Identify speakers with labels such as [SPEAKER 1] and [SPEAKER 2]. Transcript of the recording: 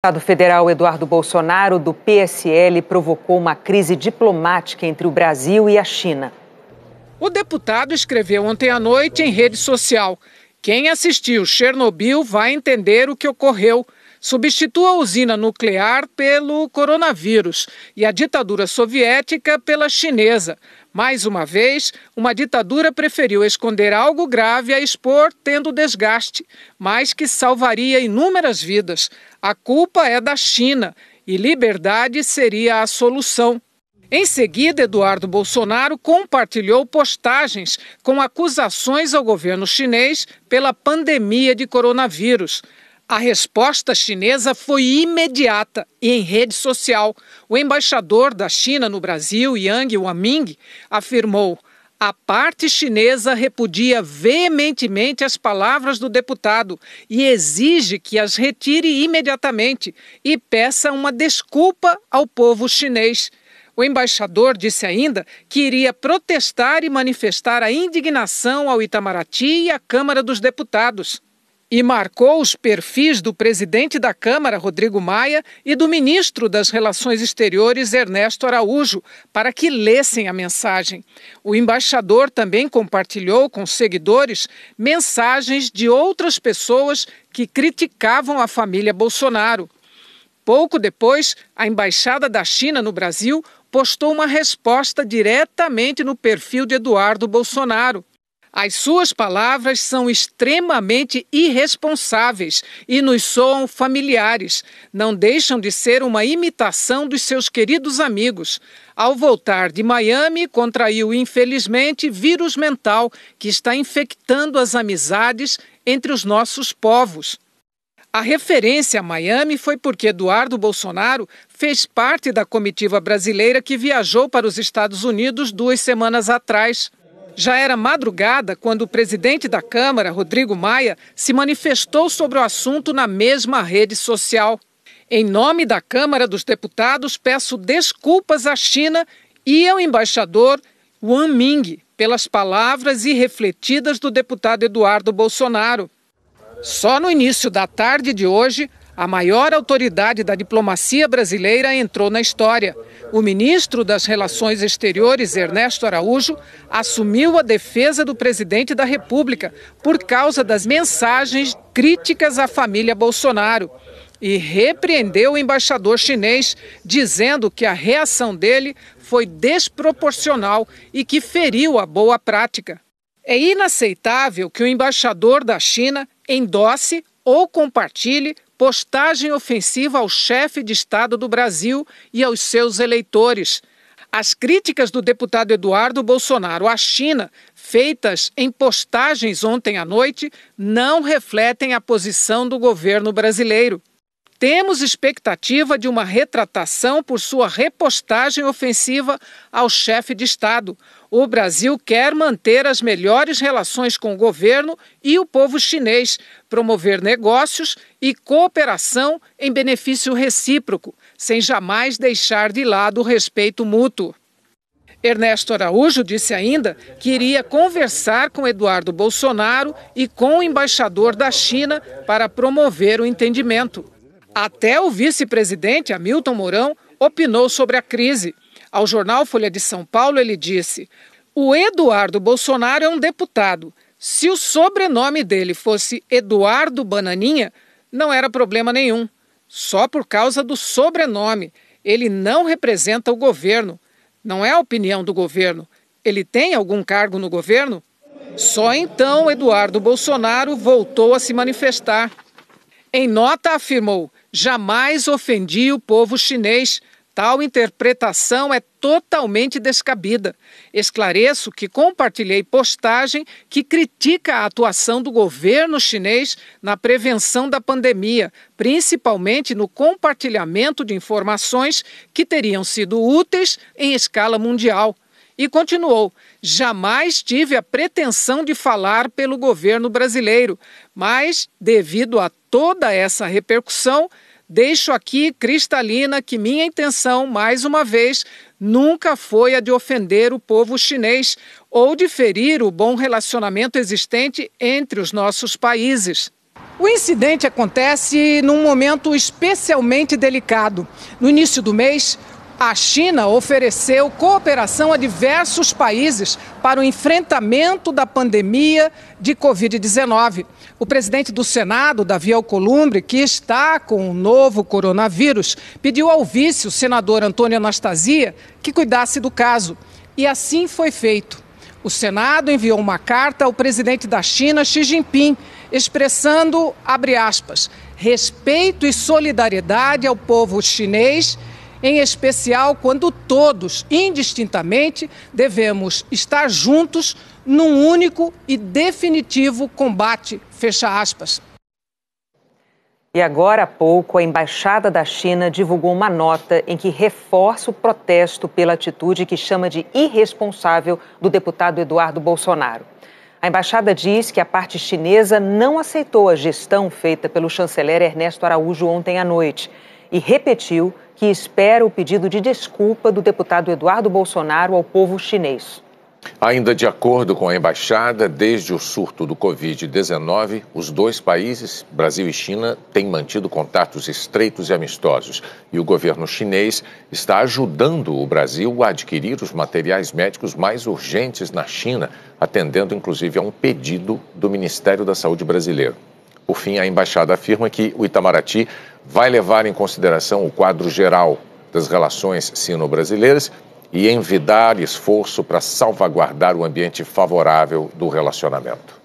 [SPEAKER 1] O Estado federal Eduardo Bolsonaro, do PSL, provocou uma crise diplomática entre o Brasil e a China. O deputado escreveu ontem à noite em rede social: Quem assistiu Chernobyl vai entender o que ocorreu. Substitua a usina nuclear pelo coronavírus e a ditadura soviética pela chinesa. Mais uma vez, uma ditadura preferiu esconder algo grave a expor, tendo desgaste, mas que salvaria inúmeras vidas. A culpa é da China e liberdade seria a solução. Em seguida, Eduardo Bolsonaro compartilhou postagens com acusações ao governo chinês pela pandemia de coronavírus. A resposta chinesa foi imediata e em rede social. O embaixador da China no Brasil, Yang Waming, afirmou: a parte chinesa repudia veementemente as palavras do deputado e exige que as retire imediatamente e peça uma desculpa ao povo chinês. O embaixador disse ainda que iria protestar e manifestar a indignação ao Itamaraty e à Câmara dos Deputados e marcou os perfis do presidente da Câmara, Rodrigo Maia, e do ministro das Relações Exteriores, Ernesto Araújo, para que lessem a mensagem. O embaixador também compartilhou com seguidores mensagens de outras pessoas que criticavam a família Bolsonaro. Pouco depois, a embaixada da China no Brasil postou uma resposta diretamente no perfil de Eduardo Bolsonaro. As suas palavras são extremamente irresponsáveis e nos soam familiares. Não deixam de ser uma imitação dos seus queridos amigos. Ao voltar de Miami, contraiu infelizmente vírus mental que está infectando as amizades entre os nossos povos. A referência a Miami foi porque Eduardo Bolsonaro fez parte da comitiva brasileira que viajou para os Estados Unidos duas semanas atrás. Já era madrugada quando o presidente da Câmara, Rodrigo Maia, se manifestou sobre o assunto na mesma rede social. Em nome da Câmara dos Deputados, peço desculpas à China e ao embaixador Wang Ming pelas palavras irrefletidas do deputado Eduardo Bolsonaro. Só no início da tarde de hoje, a maior autoridade da diplomacia brasileira entrou na história. O ministro das Relações Exteriores, Ernesto Araújo, assumiu a defesa do presidente da República por causa das mensagens críticas à família Bolsonaro e repreendeu o embaixador chinês, dizendo que a reação dele foi desproporcional e que feriu a boa prática. É inaceitável que o embaixador da China endosse ou compartilhe postagem ofensiva ao chefe de Estado do Brasil e aos seus eleitores. As críticas do deputado Eduardo Bolsonaro à China, feitas em postagens ontem à noite, não refletem a posição do governo brasileiro. Temos expectativa de uma retratação por sua repostagem ofensiva ao chefe de Estado. O Brasil quer manter as melhores relações com o governo e o povo chinês, promover negócios e cooperação em benefício recíproco, sem jamais deixar de lado o respeito mútuo. Ernesto Araújo disse ainda que iria conversar com Eduardo Bolsonaro e com o embaixador da China para promover o entendimento. Até o vice-presidente Hamilton Mourão opinou sobre a crise. Ao jornal Folha de São Paulo, ele disse: O Eduardo Bolsonaro é um deputado. Se o sobrenome dele fosse Eduardo Bananinha, não era problema nenhum. Só por causa do sobrenome. Ele não representa o governo. Não é a opinião do governo. Ele tem algum cargo no governo? Só então Eduardo Bolsonaro voltou a se manifestar. Em nota, afirmou: jamais ofendi o povo chinês. Tal interpretação é totalmente descabida. Esclareço que compartilhei postagem que critica a atuação do governo chinês na prevenção da pandemia, principalmente no compartilhamento de informações que teriam sido úteis em escala mundial. E continuou: jamais tive a pretensão de falar pelo governo brasileiro, mas, devido a toda essa repercussão, deixo aqui cristalina que minha intenção, mais uma vez, nunca foi a de ofender o povo chinês ou de ferir o bom relacionamento existente entre os nossos países. O incidente acontece num momento especialmente delicado. No início do mês, a China ofereceu cooperação a diversos países para o enfrentamento da pandemia de Covid-19. O presidente do Senado, Davi Alcolumbre, que está com o novo coronavírus, pediu ao vice, o senador Antônio Anastasia, que cuidasse do caso. E assim foi feito. O Senado enviou uma carta ao presidente da China, Xi Jinping, expressando, abre aspas, respeito e solidariedade ao povo chinês em especial quando todos, indistintamente, devemos estar juntos num único e definitivo combate. Fecha aspas. E agora há pouco, a Embaixada da China divulgou uma nota em que reforça o protesto pela atitude que chama de irresponsável do deputado Eduardo Bolsonaro. A embaixada diz que a parte chinesa não aceitou a gestão feita pelo chanceler Ernesto Araújo ontem à noite e repetiu que espera o pedido de desculpa do deputado Eduardo Bolsonaro ao povo chinês. Ainda de acordo com a embaixada, desde o surto do Covid-19, os dois países, Brasil e China, têm mantido contatos estreitos e amistosos. E o governo chinês está ajudando o Brasil a adquirir os materiais médicos mais urgentes na China, atendendo inclusive a um pedido do Ministério da Saúde brasileiro. Por fim, a embaixada afirma que o Itamaraty vai levar em consideração o quadro geral das relações sino-brasileiras e envidar esforço para salvaguardar o ambiente favorável do relacionamento.